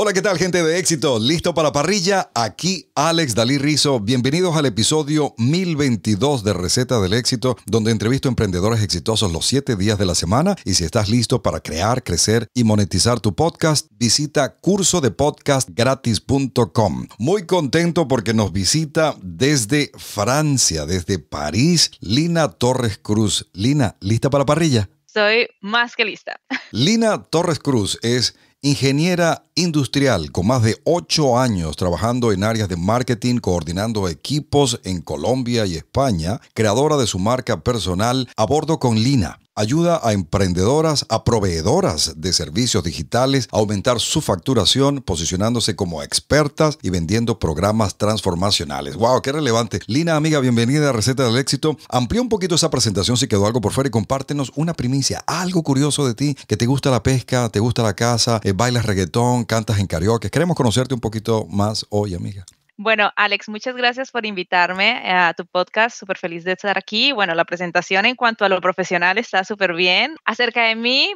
Hola, ¿qué tal gente de éxito? ¿Listo para parrilla? Aquí Alex Dalí Rizo. Bienvenidos al episodio 1022 de Receta del Éxito, donde entrevisto a emprendedores exitosos los siete días de la semana. Y si estás listo para crear, crecer y monetizar tu podcast, visita cursodepodcastgratis.com. Muy contento porque nos visita desde Francia, desde París, Lina Torres Cruz. Lina, ¿lista para parrilla? Soy más que lista. Lina Torres Cruz es ingeniera industrial con más de ocho años trabajando en áreas de marketing, coordinando equipos en Colombia y España, creadora de su marca personal a bordo con Lina, ayuda a emprendedoras, a proveedoras de servicios digitales a aumentar su facturación posicionándose como expertas y vendiendo programas transformacionales. ¡Wow! ¡Qué relevante! Lina, amiga, bienvenida a Receta del Éxito. Amplía un poquito esa presentación si quedó algo por fuera y compártenos una primicia, algo curioso de ti, que te gusta la pesca, te gusta la casa, eh, bailas reggaetón, cantas en karaoke. Queremos conocerte un poquito más hoy, amiga. Bueno, Alex, muchas gracias por invitarme a tu podcast. Súper feliz de estar aquí. Bueno, la presentación en cuanto a lo profesional está súper bien. Acerca de mí,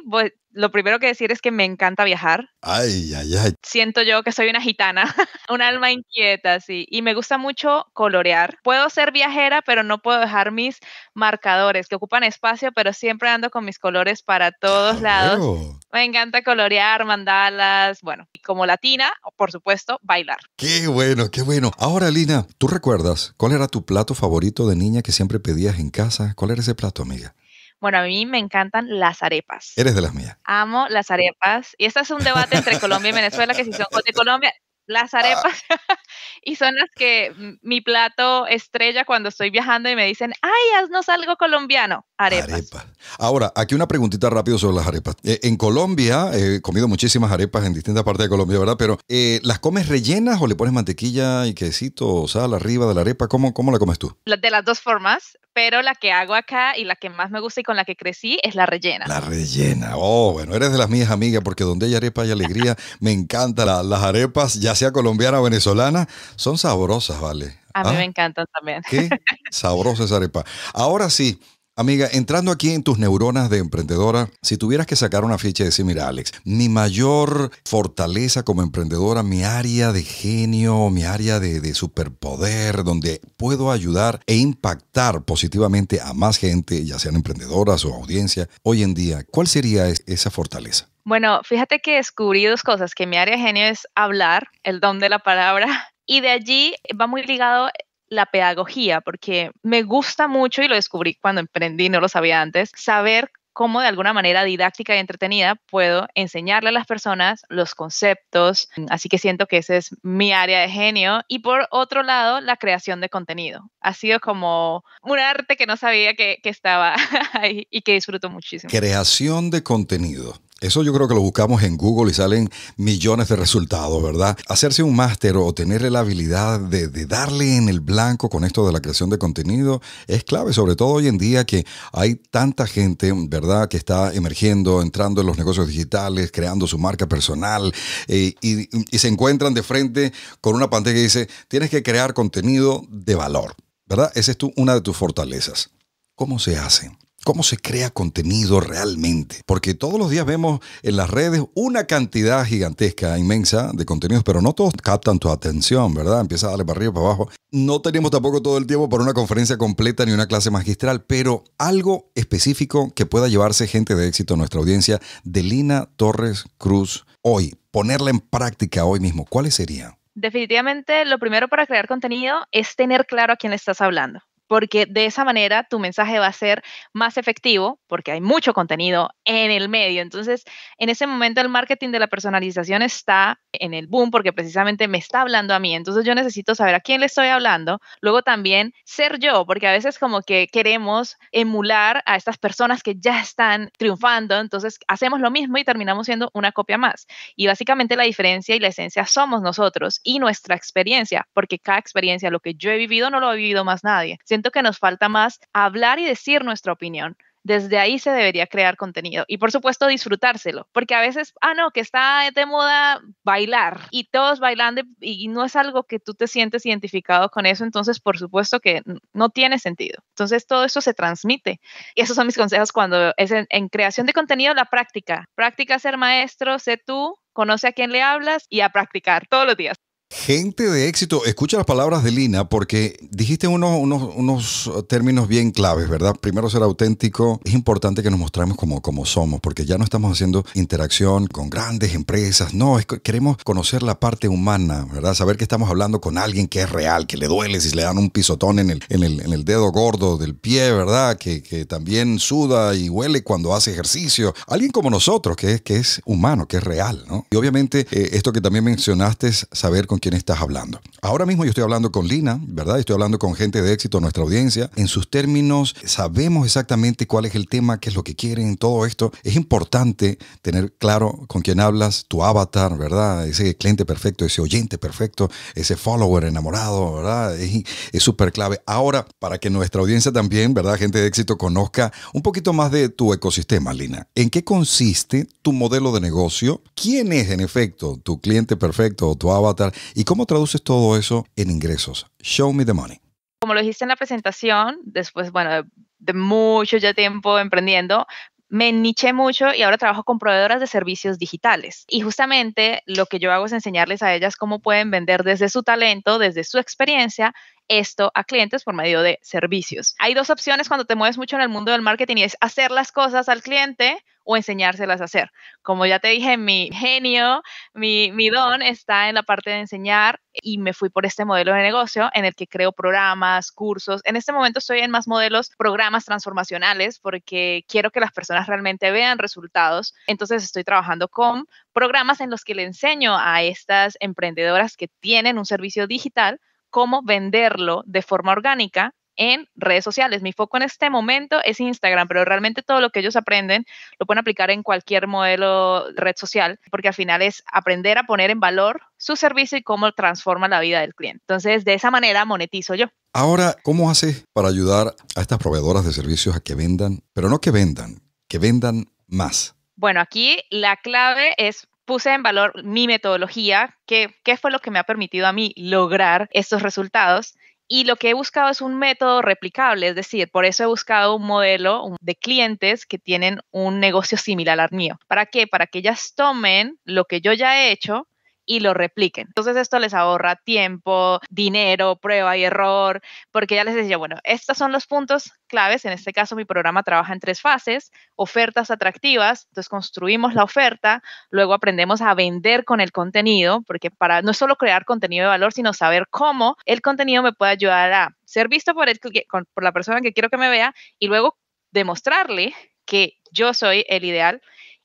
lo primero que decir es que me encanta viajar. Ay, ay, ay. Siento yo que soy una gitana, un alma inquieta, sí. Y me gusta mucho colorear. Puedo ser viajera, pero no puedo dejar mis marcadores que ocupan espacio, pero siempre ando con mis colores para todos ah, lados. Me encanta colorear, mandalas, bueno, y como latina, por supuesto, bailar. Qué bueno, qué bueno. Ahora, Lina, ¿tú recuerdas cuál era tu plato favorito de niña que siempre pedías en casa? ¿Cuál era ese plato, amiga? Bueno, a mí me encantan las arepas. Eres de las mías. Amo las arepas. Y este es un debate entre Colombia y Venezuela, que si son de Colombia, las ah. arepas. y son las que mi plato estrella cuando estoy viajando y me dicen, ay, haznos algo colombiano, arepas. Ahora, aquí una preguntita rápido sobre las arepas. Eh, en Colombia, eh, he comido muchísimas arepas en distintas partes de Colombia, ¿verdad? Pero, eh, ¿las comes rellenas o le pones mantequilla y quesito o sal arriba de la arepa? ¿Cómo, cómo la comes tú? De las dos formas pero la que hago acá y la que más me gusta y con la que crecí es la rellena. La rellena. Oh, bueno, eres de las mías, amigas porque donde hay arepa hay alegría. me encantan las arepas, ya sea colombiana o venezolana son sabrosas, vale. A mí ¿Ah? me encantan también. Qué sabrosa esa arepa. Ahora sí, Amiga, entrando aquí en tus neuronas de emprendedora, si tuvieras que sacar una ficha y decir, mira Alex, mi mayor fortaleza como emprendedora, mi área de genio, mi área de, de, superpoder, donde puedo ayudar e impactar positivamente a más gente, ya sean emprendedoras o audiencia, hoy en día, ¿cuál sería esa fortaleza? Bueno, fíjate que descubrí dos cosas, que mi área de genio es hablar, el don de la palabra, y de allí va muy ligado la pedagogía, porque me gusta mucho, y lo descubrí cuando emprendí, no lo sabía antes, saber cómo de alguna manera didáctica y entretenida puedo enseñarle a las personas los conceptos. Así que siento que ese es mi área de genio. Y por otro lado, la creación de contenido. Ha sido como un arte que no sabía que, que estaba ahí y que disfruto muchísimo. Creación de contenido. Eso yo creo que lo buscamos en Google y salen millones de resultados, ¿verdad? Hacerse un máster o tener la habilidad de, darle en el blanco con esto de la creación de contenido es clave, sobre todo hoy en día que hay tanta gente, ¿verdad?, que está emergiendo, entrando en los negocios digitales, creando su marca personal eh, y, se encuentran de frente con una pantalla que dice, tienes que crear contenido de valor, ¿verdad? Esa es una de tus fortalezas. ¿Cómo se hace? ¿Cómo se crea contenido realmente? Porque todos los días vemos en las redes una cantidad gigantesca, inmensa de contenidos, pero no todos captan tu atención, ¿verdad? Empieza a darle para arriba, para abajo. No tenemos tampoco todo el tiempo para una conferencia completa ni una clase magistral, pero algo específico que pueda llevarse gente de éxito a nuestra audiencia de Lina Torres Cruz hoy, ponerla en práctica hoy mismo, ¿Cuál sería? Definitivamente lo primero para crear contenido es tener claro a quién estás hablando porque de esa manera tu mensaje va a ser más efectivo, porque hay mucho contenido en el medio. Entonces, en ese momento el marketing de la personalización está en el boom porque precisamente me está hablando a mí. Entonces, yo necesito saber a quién le estoy hablando. Luego también ser yo, porque a veces como que queremos emular a estas personas que ya están triunfando. Entonces, hacemos lo mismo y terminamos siendo una copia más. Y básicamente la diferencia y la esencia somos nosotros y nuestra experiencia, porque cada experiencia, lo que yo he vivido, no lo ha vivido más nadie que nos falta más hablar y decir nuestra opinión. Desde ahí se debería crear contenido y por supuesto disfrutárselo, porque a veces, ah, no, que está de moda bailar y todos bailando y no es algo que tú te sientes identificado con eso, entonces por supuesto que no tiene sentido. Entonces todo eso se transmite y esos son mis consejos cuando es en, creación de contenido, la práctica. Práctica ser maestro, sé tú, conoce a quién le hablas y a practicar todos los días. Gente de éxito, escucha las palabras de Lina porque dijiste unos, unos, términos bien claves, ¿verdad? Primero ser auténtico, es importante que nos mostremos como, como somos, porque ya no estamos haciendo interacción con grandes empresas, no, queremos conocer la parte humana, ¿verdad? Saber que estamos hablando con alguien que es real, que le duele si le dan un pisotón en el, en el, dedo gordo del pie, ¿verdad? Que, también suda y huele cuando hace ejercicio, alguien como nosotros, que es, que es humano, que es real, ¿no? Y obviamente eh, esto que también mencionaste, es saber con quién estás hablando. Ahora mismo yo estoy hablando con Lina, ¿verdad? Estoy hablando con gente de éxito, nuestra audiencia. En sus términos, sabemos exactamente cuál es el tema, qué es lo que quieren, todo esto. Es importante tener claro con quién hablas, tu avatar, ¿verdad? Ese cliente perfecto, ese oyente perfecto, ese follower enamorado, ¿verdad? Es súper clave. Ahora, para que nuestra audiencia también, ¿verdad? Gente de éxito conozca un poquito más de tu ecosistema, Lina. ¿En qué consiste tu modelo de negocio? ¿Quién es en efecto tu cliente perfecto o tu avatar? ¿Y cómo traduces todo eso en ingresos? Show me the money. Como lo dijiste en la presentación, después, bueno, de, de mucho ya tiempo emprendiendo, me niché mucho y ahora trabajo con proveedoras de servicios digitales. Y justamente lo que yo hago es enseñarles a ellas cómo pueden vender desde su talento, desde su experiencia, esto a clientes por medio de servicios. Hay dos opciones cuando te mueves mucho en el mundo del marketing y es hacer las cosas al cliente o enseñárselas a hacer. Como ya te dije, mi genio, mi, don está en la parte de enseñar y me fui por este modelo de negocio en el que creo programas, cursos. En este momento estoy en más modelos, programas transformacionales, porque quiero que las personas realmente vean resultados. Entonces estoy trabajando con programas en los que le enseño a estas emprendedoras que tienen un servicio digital cómo venderlo de forma orgánica en redes sociales. Mi foco en este momento es Instagram, pero realmente todo lo que ellos aprenden lo pueden aplicar en cualquier modelo red social, porque al final es aprender a poner en valor su servicio y cómo transforma la vida del cliente. Entonces, de esa manera monetizo yo. Ahora, ¿cómo haces para ayudar a estas proveedoras de servicios a que vendan, pero no que vendan, que vendan más? Bueno, aquí la clave es puse en valor mi metodología, que, qué fue lo que me ha permitido a mí lograr estos resultados. Y lo que he buscado es un método replicable, es decir, por eso he buscado un modelo de clientes que tienen un negocio similar al mío. ¿Para qué? Para que ellas tomen lo que yo ya he hecho, y lo repliquen. Entonces esto les ahorra tiempo, dinero, prueba y error, porque ya les decía, bueno, estos son los puntos claves. En este caso, mi programa trabaja en tres fases, ofertas atractivas, entonces construimos la oferta, luego aprendemos a vender con el contenido, porque para no solo crear contenido de valor, sino saber cómo el contenido me puede ayudar a ser visto por, el, por la persona que quiero que me vea y luego demostrarle que yo soy el ideal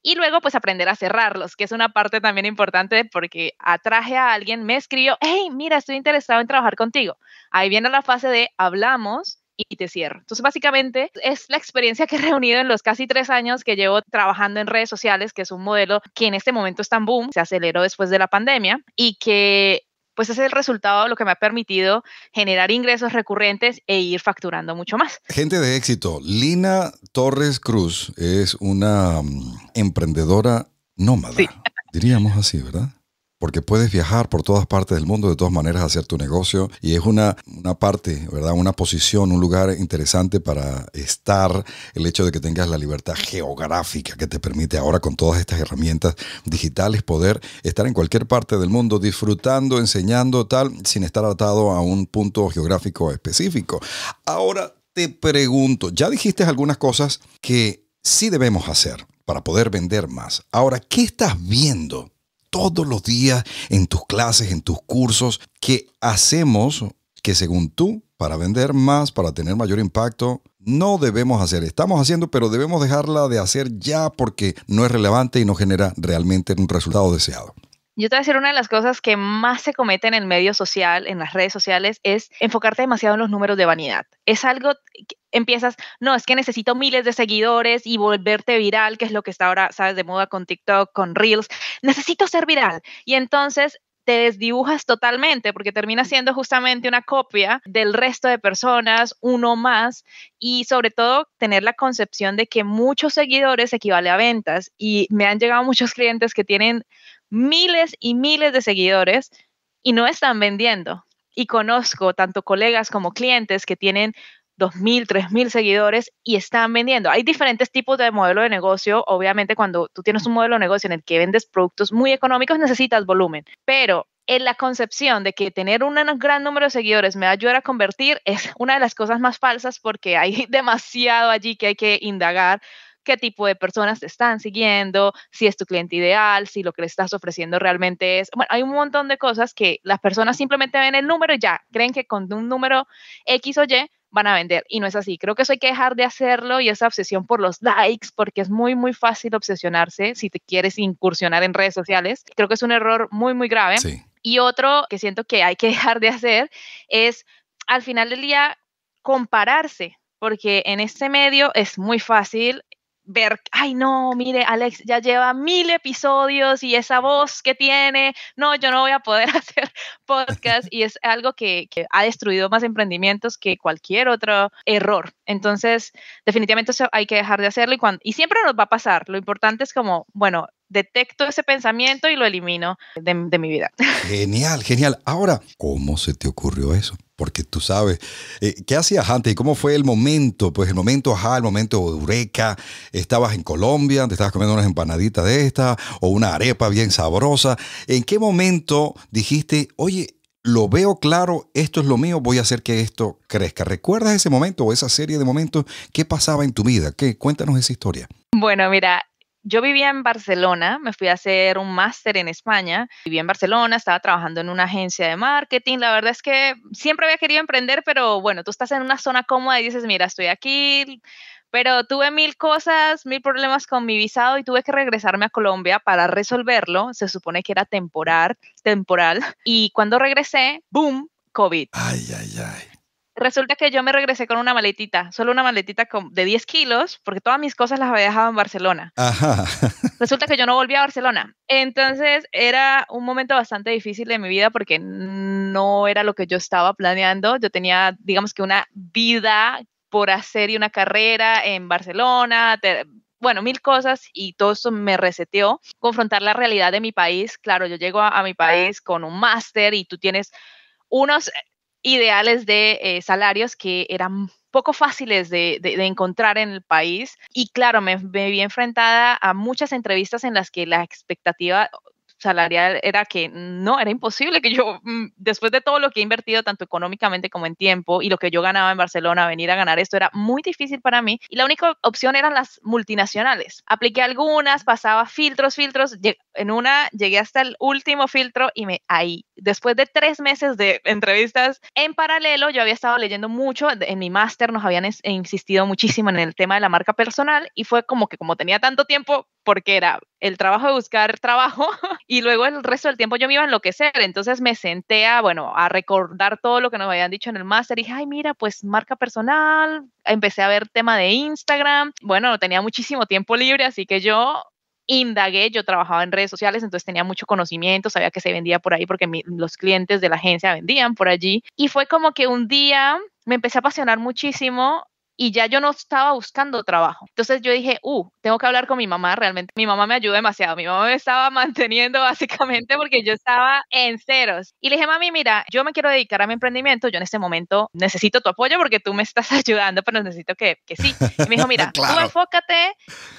y luego, pues aprender a cerrarlos, que es una parte también importante porque atraje a alguien, me escribió, hey, mira, estoy interesado en trabajar contigo. Ahí viene la fase de hablamos y te cierro. Entonces, básicamente es la experiencia que he reunido en los casi tres años que llevo trabajando en redes sociales, que es un modelo que en este momento está en boom, se aceleró después de la pandemia y que pues es el resultado lo que me ha permitido generar ingresos recurrentes e ir facturando mucho más. Gente de éxito, Lina Torres Cruz es una mm, emprendedora nómada, diríamos así, ¿verdad? porque puedes viajar por todas partes del mundo, de todas maneras hacer tu negocio y es una, una parte, ¿verdad? Una posición, un lugar interesante para estar, el hecho de que tengas la libertad geográfica que te permite ahora con todas estas herramientas digitales poder estar en cualquier parte del mundo disfrutando, enseñando tal, sin estar atado a un punto geográfico específico. Ahora te pregunto, ya dijiste algunas cosas que sí debemos hacer para poder vender más. Ahora, ¿qué estás viendo todos los días en tus clases, en tus cursos, que hacemos que según tú, para vender más, para tener mayor impacto, no debemos hacer. Estamos haciendo, pero debemos dejarla de hacer ya porque no es relevante y no genera realmente un resultado deseado. Yo te voy a decir una de las cosas que más se comete en el medio social, en las redes sociales, es enfocarte demasiado en los números de vanidad. Es algo, empiezas, no, es que necesito miles de seguidores y volverte viral, que es lo que está ahora, sabes, de moda con TikTok, con Reels, necesito ser viral. Y entonces te desdibujas totalmente porque termina siendo justamente una copia del resto de personas, uno más, y sobre todo tener la concepción de que muchos seguidores equivale a ventas. Y me han llegado muchos clientes que tienen miles y miles de seguidores y no están vendiendo. Y conozco tanto colegas como clientes que tienen 2.000, 3.000 seguidores y están vendiendo. Hay diferentes tipos de modelo de negocio. Obviamente, cuando tú tienes un modelo de negocio en el que vendes productos muy económicos, necesitas volumen. Pero en la concepción de que tener un gran número de seguidores me va a ayudar a convertir es una de las cosas más falsas porque hay demasiado allí que hay que indagar qué tipo de personas te están siguiendo, si es tu cliente ideal, si lo que le estás ofreciendo realmente es. Bueno, hay un montón de cosas que las personas simplemente ven el número y ya creen que con un número X o Y van a vender. Y no es así. Creo que eso hay que dejar de hacerlo y esa obsesión por los likes, porque es muy, muy fácil obsesionarse si te quieres incursionar en redes sociales. Creo que es un error muy, muy grave. Y otro que siento que hay que dejar de hacer es, al final del día, compararse porque en este medio es muy fácil ver, ay no, mire, Alex ya lleva mil episodios y esa voz que tiene, no, yo no voy a poder hacer podcast y es algo que, ha destruido más emprendimientos que cualquier otro error. Entonces, definitivamente hay que dejar de hacerlo cuando, y siempre nos va a pasar. Lo importante es como, bueno, detecto ese pensamiento y lo elimino de, mi vida. Genial, genial. Ahora, ¿cómo se te ocurrió eso? Porque tú sabes, eh, ¿qué hacías antes y cómo fue el momento? Pues el momento ajá, el momento eureka. Estabas en Colombia, te estabas comiendo unas empanaditas de estas o una arepa bien sabrosa. ¿En qué momento dijiste, oye, lo veo claro, esto es lo mío, voy a hacer que esto crezca. ¿Recuerdas ese momento o esa serie de momentos? ¿Qué pasaba en tu vida? ¿Qué? Cuéntanos esa historia. Bueno, mira, yo vivía en Barcelona, me fui a hacer un máster en España, vivía en Barcelona, estaba trabajando en una agencia de marketing, la verdad es que siempre había querido emprender, pero bueno, tú estás en una zona cómoda y dices, mira, estoy aquí, pero tuve mil cosas, mil problemas con mi visado y tuve que regresarme a Colombia para resolverlo, se supone que era temporal, temporal, y cuando regresé, boom, COVID. Ay, ay, ay. Resulta que yo me regresé con una maletita, solo una maletita de 10 kilos, porque todas mis cosas las había dejado en Barcelona. Resulta que yo no volví a Barcelona. Entonces era un momento bastante difícil de mi vida porque no era lo que yo estaba planeando. Yo tenía, digamos que una vida por hacer y una carrera en Barcelona, bueno, mil cosas y todo eso me reseteó. Confrontar la realidad de mi país, claro, yo llego a mi país con un máster y tú tienes unos, ideales de eh, salarios que eran poco fáciles de, encontrar en el país. Y claro, me, me vi enfrentada a muchas entrevistas en las que la expectativa salarial era que no, era imposible que yo, mm, después de todo lo que he invertido, tanto económicamente como en tiempo, y lo que yo ganaba en Barcelona, venir a ganar esto era muy difícil para mí. Y la única opción eran las multinacionales. Apliqué algunas, pasaba filtros, filtros. En una llegué hasta el último filtro y me ahí. Después de tres meses de entrevistas en paralelo, yo había estado leyendo mucho. En mi máster nos habían insistido muchísimo en el tema de la marca personal y fue como que como tenía tanto tiempo, porque era el trabajo de buscar trabajo y luego el resto del tiempo yo me iba a enloquecer. Entonces me senté a, bueno, a recordar todo lo que nos habían dicho en el máster. Dije, ay, mira, pues marca personal. Empecé a ver tema de Instagram. Bueno, no tenía muchísimo tiempo libre, así que yo indagué, yo trabajaba en redes sociales, entonces tenía mucho conocimiento, sabía que se vendía por ahí porque los clientes de la agencia vendían por allí. Y fue como que un día me empecé a apasionar muchísimo y ya yo no estaba buscando trabajo. Entonces yo dije, uh, tengo que hablar con mi mamá realmente. Mi mamá me ayuda demasiado. Mi mamá me estaba manteniendo básicamente porque yo estaba en ceros. Y le dije, mami, mira, yo me quiero dedicar a mi emprendimiento. Yo en este momento necesito tu apoyo porque tú me estás ayudando, pero necesito que, que sí. Y me dijo, mira, tú enfócate.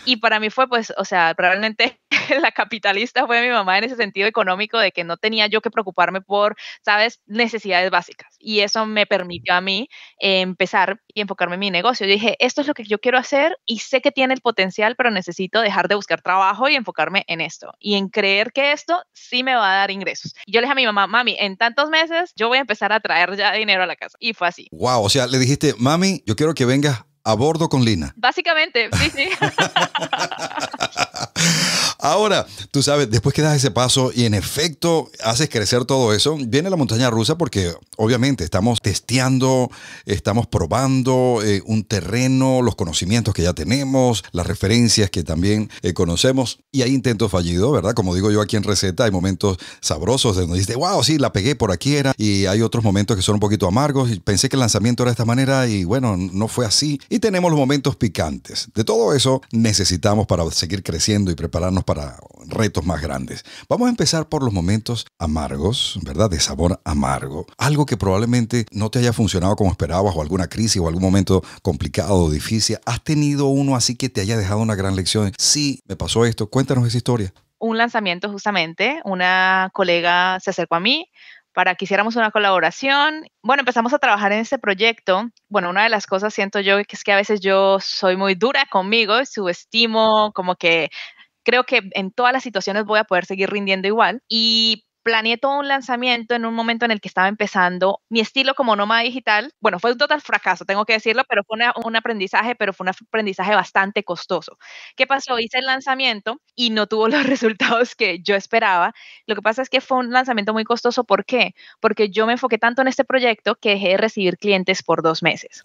Y para mí fue, pues, o sea, probablemente la capitalista fue mi mamá en ese sentido económico de que no tenía yo que preocuparme por, sabes, necesidades básicas. Y eso me permitió a mí empezar enfocarme en mi negocio. Yo dije, esto es lo que yo quiero hacer y sé que tiene el potencial, pero necesito dejar de buscar trabajo y enfocarme en esto y en creer que esto sí me va a dar ingresos. yo le dije a mi mamá, mami, en tantos meses yo voy a empezar a traer ya dinero a la casa. Y fue así. Wow, o sea, le dijiste, mami, yo quiero que vengas a bordo con Lina. Básicamente, sí, sí. Ahora, tú sabes, después que das ese paso y en efecto haces crecer todo eso, viene la montaña rusa porque obviamente estamos testeando, estamos probando eh, un terreno, los conocimientos que ya tenemos, las referencias que también eh, conocemos y hay intentos fallidos, ¿verdad? Como digo yo aquí en Receta, hay momentos sabrosos de donde dices, wow, sí, la pegué por aquí era y hay otros momentos que son un poquito amargos y pensé que el lanzamiento era de esta manera y bueno, no fue así y tenemos los momentos picantes. De todo eso necesitamos para seguir creciendo y prepararnos para retos más grandes. Vamos a empezar por los momentos amargos, ¿verdad? De sabor amargo. Algo que probablemente no te haya funcionado como esperabas o alguna crisis o algún momento complicado o difícil. ¿Has tenido uno así que te haya dejado una gran lección? Sí, me pasó esto. Cuéntanos esa historia. Un lanzamiento justamente, una colega se acercó a mí para que hiciéramos una colaboración. Bueno, empezamos a trabajar en ese proyecto. Bueno, una de las cosas siento yo que es que a veces yo soy muy dura conmigo, subestimo, como que creo que en todas las situaciones voy a poder seguir rindiendo igual. Y planeé todo un lanzamiento en un momento en el que estaba empezando mi estilo como nómada digital. Bueno, fue un total fracaso, tengo que decirlo, pero fue un aprendizaje, pero fue un aprendizaje bastante costoso. ¿Qué pasó? Hice el lanzamiento y no tuvo los resultados que yo esperaba. Lo que pasa es que fue un lanzamiento muy costoso. ¿Por qué? Porque yo me enfoqué tanto en este proyecto que dejé de recibir clientes por dos meses.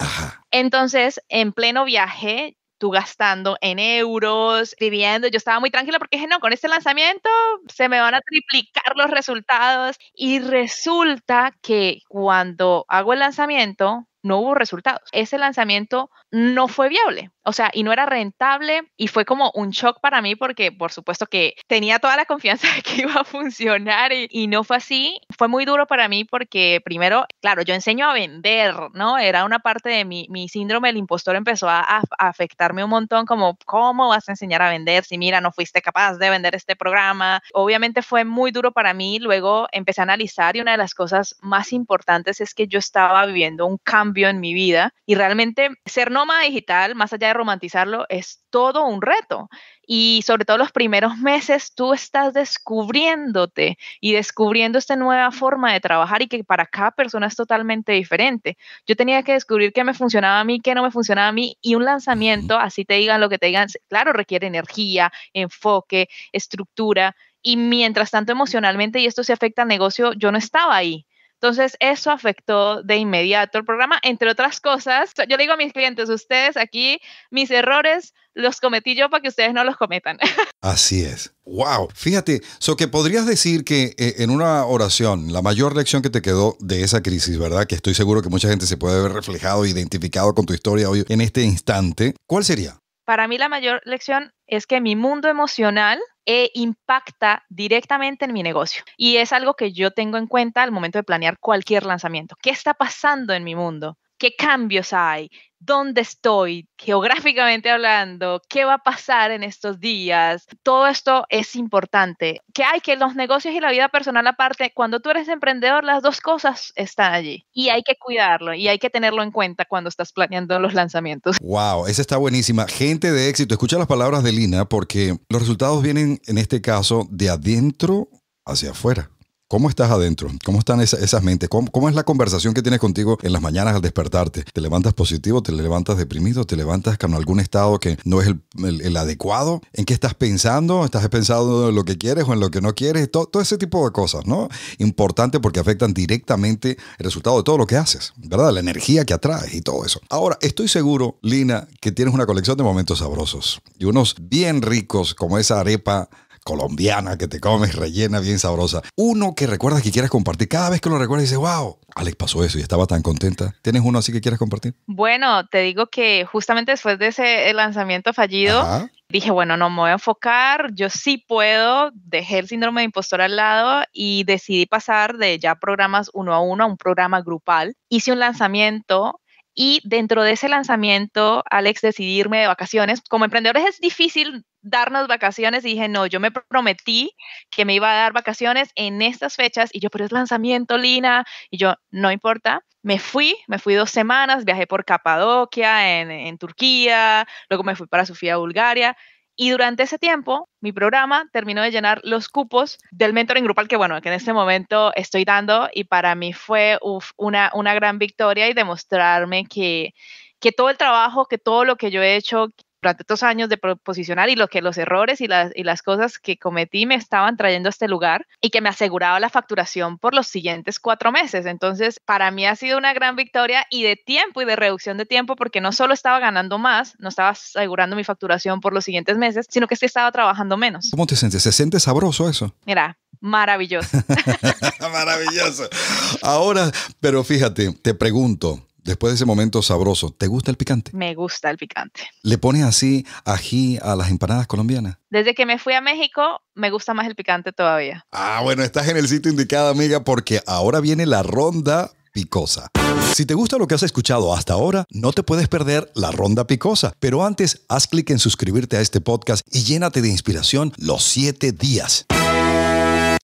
Entonces, en pleno viaje, gastando en euros, viviendo. Yo estaba muy tranquila porque dije, no, con este lanzamiento se me van a triplicar los resultados. Y resulta que cuando hago el lanzamiento, no hubo resultados. Ese lanzamiento no fue viable, o sea, y no era rentable y fue como un shock para mí porque por supuesto que tenía toda la confianza de que iba a funcionar y, no fue así. Fue muy duro para mí porque primero, claro, yo enseño a vender, ¿no? Era una parte de mi, mi síndrome el impostor empezó a, a, afectarme un montón como, ¿cómo vas a enseñar a vender si mira, no fuiste capaz de vender este programa? Obviamente fue muy duro para mí, luego empecé a analizar y una de las cosas más importantes es que yo estaba viviendo un cambio en mi vida. Y realmente ser nómada digital, más allá de romantizarlo, es todo un reto. Y sobre todo los primeros meses tú estás descubriéndote y descubriendo esta nueva forma de trabajar y que para cada persona es totalmente diferente. Yo tenía que descubrir qué me funcionaba a mí, qué no me funcionaba a mí y un lanzamiento, así te digan lo que te digan, claro, requiere energía, enfoque, estructura y mientras tanto emocionalmente, y esto se afecta al negocio, yo no estaba ahí. Entonces, eso afectó de inmediato el programa, entre otras cosas. Yo le digo a mis clientes, ustedes aquí, mis errores los cometí yo para que ustedes no los cometan. Así es. Wow. Fíjate, so que podrías decir que eh, en una oración, la mayor lección que te quedó de esa crisis, ¿verdad? Que estoy seguro que mucha gente se puede ver reflejado, identificado con tu historia hoy en este instante. ¿Cuál sería? Para mí la mayor lección es que mi mundo emocional e impacta directamente en mi negocio. Y es algo que yo tengo en cuenta al momento de planear cualquier lanzamiento. ¿Qué está pasando en mi mundo? qué cambios hay, dónde estoy geográficamente hablando, qué va a pasar en estos días. Todo esto es importante. Que hay que los negocios y la vida personal aparte, cuando tú eres emprendedor, las dos cosas están allí y hay que cuidarlo y hay que tenerlo en cuenta cuando estás planeando los lanzamientos. Wow, esa está buenísima. Gente de éxito, escucha las palabras de Lina porque los resultados vienen en este caso de adentro hacia afuera. ¿Cómo estás adentro? ¿Cómo están esas, mentes? ¿Cómo, es la conversación que tienes contigo en las mañanas al despertarte? ¿Te levantas positivo? ¿Te levantas deprimido? ¿Te levantas con algún estado que no es el, adecuado? ¿En qué estás pensando? ¿Estás pensando en lo que quieres o en lo que no quieres? Todo, todo, ese tipo de cosas, ¿no? Importante porque afectan directamente el resultado de todo lo que haces, ¿verdad? La energía que atraes y todo eso. Ahora, estoy seguro, Lina, que tienes una colección de momentos sabrosos y unos bien ricos como esa arepa colombiana que te comes, rellena, bien sabrosa. Uno que recuerdas que quieras compartir. Cada vez que lo recuerdas dices, wow, Alex pasó eso y estaba tan contenta. ¿Tienes uno así que quieras compartir? Bueno, te digo que justamente después de ese lanzamiento fallido, dije, bueno, no me voy a enfocar, yo sí puedo, dejé el síndrome de impostor al lado y decidí pasar de ya programas uno a uno a un programa grupal. Hice un lanzamiento y dentro de ese lanzamiento, Alex, decidirme de vacaciones. Como emprendedores es difícil darnos vacaciones dije, no, yo me prometí que me iba a dar vacaciones en estas fechas y yo, pero es lanzamiento, Lina, y yo, no importa, me fui, me fui dos semanas, viajé por Capadocia, en, en Turquía, luego me fui para Sofía, Bulgaria, y durante ese tiempo, mi programa terminó de llenar los cupos del mentoring grupal que, bueno, que en este momento estoy dando y para mí fue una, una gran victoria y demostrarme que, que todo el trabajo, que todo lo que yo he hecho, durante estos años de posicionar y lo que los errores y las, y las cosas que cometí me estaban trayendo a este lugar y que me aseguraba la facturación por los siguientes cuatro meses. Entonces, para mí ha sido una gran victoria y de tiempo y de reducción de tiempo porque no solo estaba ganando más, no estaba asegurando mi facturación por los siguientes meses, sino que sí estaba trabajando menos. ¿Cómo te sientes? ¿Se siente sabroso eso? Mira, maravilloso. maravilloso. Ahora, pero fíjate, te pregunto, Después de ese momento sabroso, ¿te gusta el picante? Me gusta el picante. ¿Le pones así ají a las empanadas colombianas? Desde que me fui a México, me gusta más el picante todavía. Ah, bueno, estás en el sitio indicado, amiga, porque ahora viene la ronda picosa. Si te gusta lo que has escuchado hasta ahora, no te puedes perder la ronda picosa. Pero antes, haz clic en suscribirte a este podcast y llénate de inspiración los siete días.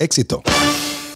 Éxito.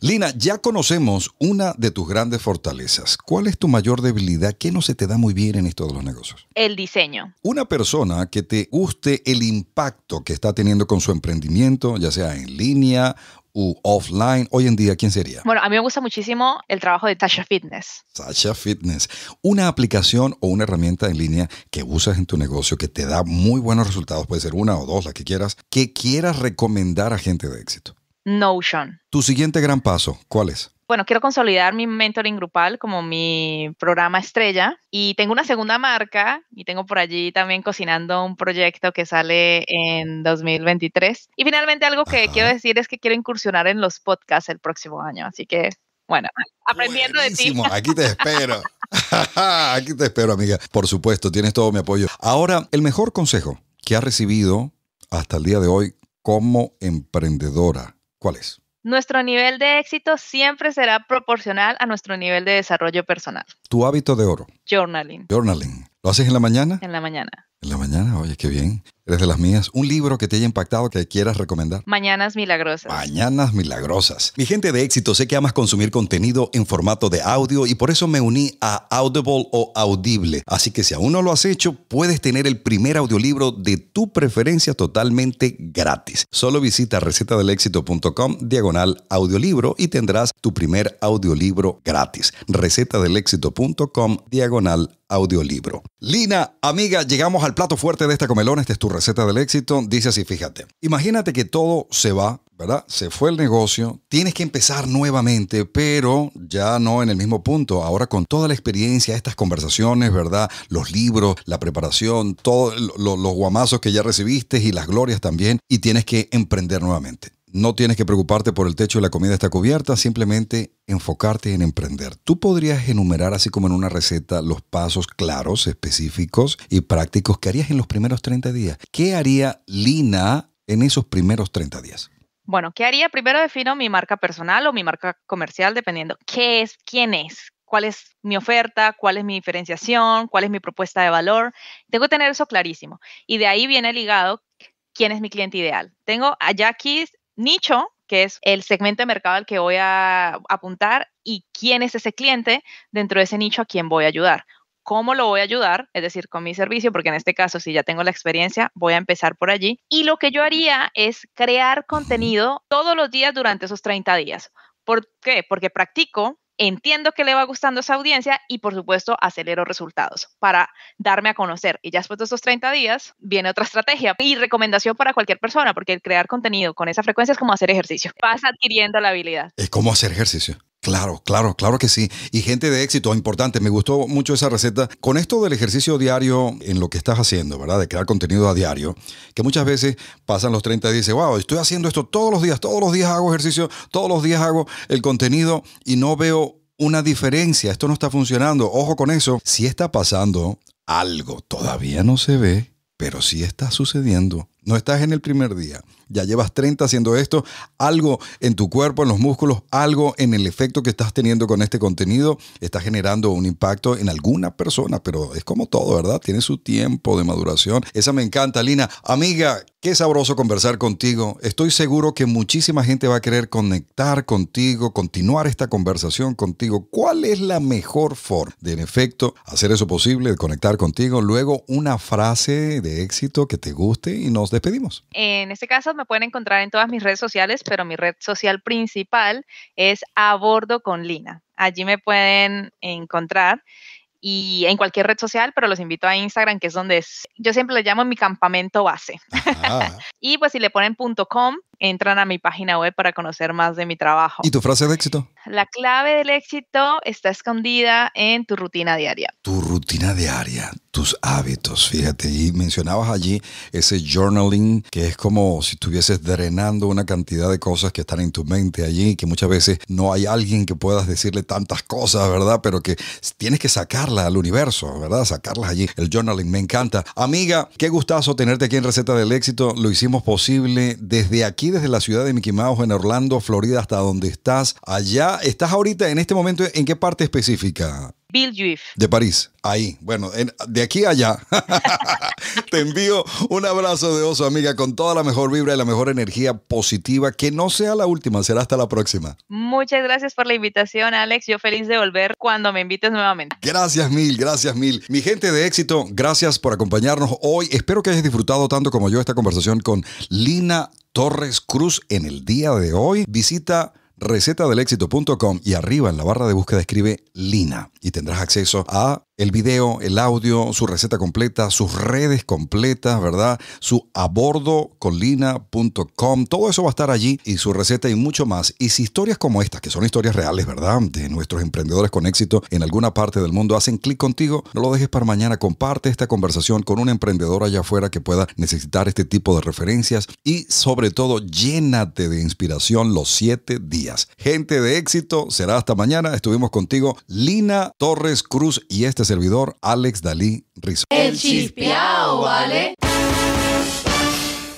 Lina, ya conocemos una de tus grandes fortalezas. ¿Cuál es tu mayor debilidad? ¿Qué no se te da muy bien en esto de los negocios? El diseño. Una persona que te guste el impacto que está teniendo con su emprendimiento, ya sea en línea u offline, hoy en día, ¿quién sería? Bueno, a mí me gusta muchísimo el trabajo de Tasha Fitness. Tasha Fitness, una aplicación o una herramienta en línea que usas en tu negocio que te da muy buenos resultados, puede ser una o dos, la que quieras, que quieras recomendar a gente de éxito. Notion. ¿Tu siguiente gran paso cuál es? Bueno, quiero consolidar mi mentoring grupal como mi programa estrella y tengo una segunda marca y tengo por allí también cocinando un proyecto que sale en 2023. Y finalmente algo que quiero decir es que quiero incursionar en los podcasts el próximo año, así que bueno, aprendiendo de ti. Aquí te espero. Aquí te espero, amiga. Por supuesto, tienes todo mi apoyo. Ahora, el mejor consejo que has recibido hasta el día de hoy como emprendedora ¿Cuál es? Nuestro nivel de éxito siempre será proporcional a nuestro nivel de desarrollo personal. Tu hábito de oro. Journaling. Journaling. ¿Lo haces en la mañana? En la mañana. En la mañana, oye, qué bien. Eres de las mías. Un libro que te haya impactado, que quieras recomendar. Mañanas Milagrosas. Mañanas Milagrosas. Mi gente de éxito, sé que amas consumir contenido en formato de audio y por eso me uní a Audible o Audible. Así que si aún no lo has hecho, puedes tener el primer audiolibro de tu preferencia totalmente gratis. Solo visita recetadelexito.com diagonal audiolibro y tendrás tu primer audiolibro gratis. recetadelexito.com diagonal audiolibro. Lina, amiga, llegamos al plato fuerte de esta comelona, esta es tu receta del éxito. Dice así, fíjate. Imagínate que todo se va, ¿verdad? Se fue el negocio, tienes que empezar nuevamente, pero ya no en el mismo punto. Ahora con toda la experiencia, estas conversaciones, ¿verdad? Los libros, la preparación, todos los guamazos que ya recibiste y las glorias también, y tienes que emprender nuevamente. No tienes que preocuparte por el techo y la comida está cubierta, simplemente enfocarte en emprender. Tú podrías enumerar, así como en una receta, los pasos claros, específicos y prácticos que harías en los primeros 30 días. ¿Qué haría Lina en esos primeros 30 días? Bueno, ¿qué haría? Primero defino mi marca personal o mi marca comercial, dependiendo qué es, quién es, cuál es mi oferta, cuál es mi diferenciación, cuál es mi propuesta de valor. Tengo que tener eso clarísimo. Y de ahí viene ligado quién es mi cliente ideal. Tengo a Jackie nicho, que es el segmento de mercado al que voy a apuntar y quién es ese cliente dentro de ese nicho a quién voy a ayudar. ¿Cómo lo voy a ayudar? Es decir, con mi servicio, porque en este caso, si ya tengo la experiencia, voy a empezar por allí. Y lo que yo haría es crear contenido todos los días durante esos 30 días. ¿Por qué? Porque practico entiendo que le va gustando esa audiencia y por supuesto acelero resultados para darme a conocer. Y ya después de esos 30 días viene otra estrategia y recomendación para cualquier persona, porque el crear contenido con esa frecuencia es como hacer ejercicio. Vas adquiriendo la habilidad. Es como hacer ejercicio. Claro, claro, claro que sí. Y gente de éxito, importante, me gustó mucho esa receta. Con esto del ejercicio diario en lo que estás haciendo, ¿verdad? De crear contenido a diario, que muchas veces pasan los 30 y dices, wow, estoy haciendo esto todos los días, todos los días hago ejercicio, todos los días hago el contenido y no veo una diferencia, esto no está funcionando, ojo con eso, si está pasando algo, todavía no se ve, pero sí está sucediendo no estás en el primer día. Ya llevas 30 haciendo esto. Algo en tu cuerpo, en los músculos, algo en el efecto que estás teniendo con este contenido está generando un impacto en alguna persona, pero es como todo, ¿verdad? Tiene su tiempo de maduración. Esa me encanta, Lina. Amiga, qué sabroso conversar contigo. Estoy seguro que muchísima gente va a querer conectar contigo, continuar esta conversación contigo. ¿Cuál es la mejor forma de, en efecto, hacer eso posible, de conectar contigo? Luego, una frase de éxito que te guste y nos despedimos. En este caso me pueden encontrar en todas mis redes sociales, pero mi red social principal es A Bordo con Lina. Allí me pueden encontrar y en cualquier red social, pero los invito a Instagram, que es donde es, yo siempre le llamo mi campamento base. Ah. y pues si le ponen .com, entran a mi página web para conocer más de mi trabajo. ¿Y tu frase de éxito? La clave del éxito está escondida en tu rutina diaria. Tu rutina diaria, tus hábitos, fíjate, y mencionabas allí ese journaling que es como si estuvieses drenando una cantidad de cosas que están en tu mente allí, que muchas veces no hay alguien que puedas decirle tantas cosas, ¿verdad? Pero que tienes que sacarlas al universo, ¿verdad? Sacarlas allí. El journaling me encanta. Amiga, qué gustazo tenerte aquí en Receta del Éxito. Lo hicimos posible desde aquí, desde la ciudad de Mickey Mouse, en Orlando, Florida, hasta donde estás. Allá, estás ahorita en este momento, ¿en qué parte específica? Juif De París, ahí. Bueno, de aquí a allá. Te envío un abrazo de oso, amiga, con toda la mejor vibra y la mejor energía positiva. Que no sea la última, será hasta la próxima. Muchas gracias por la invitación, Alex. Yo feliz de volver cuando me invites nuevamente. Gracias mil, gracias mil. Mi gente de éxito, gracias por acompañarnos hoy. Espero que hayas disfrutado tanto como yo esta conversación con Lina Torres Cruz en el día de hoy. Visita recetadelexito.com y arriba en la barra de búsqueda escribe Lina y tendrás acceso a el video, el audio, su receta completa, sus redes completas, ¿verdad? Su abordocolina.com, todo eso va a estar allí y su receta y mucho más. Y si historias como estas, que son historias reales, ¿verdad? De nuestros emprendedores con éxito en alguna parte del mundo, hacen clic contigo, no lo dejes para mañana, comparte esta conversación con un emprendedor allá afuera que pueda necesitar este tipo de referencias y sobre todo llénate de inspiración los siete días. Gente de éxito, será hasta mañana. Estuvimos contigo Lina Torres Cruz y este este servidor, Alex Dalí Rizzo. El chispeao, ¿vale?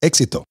Éxito.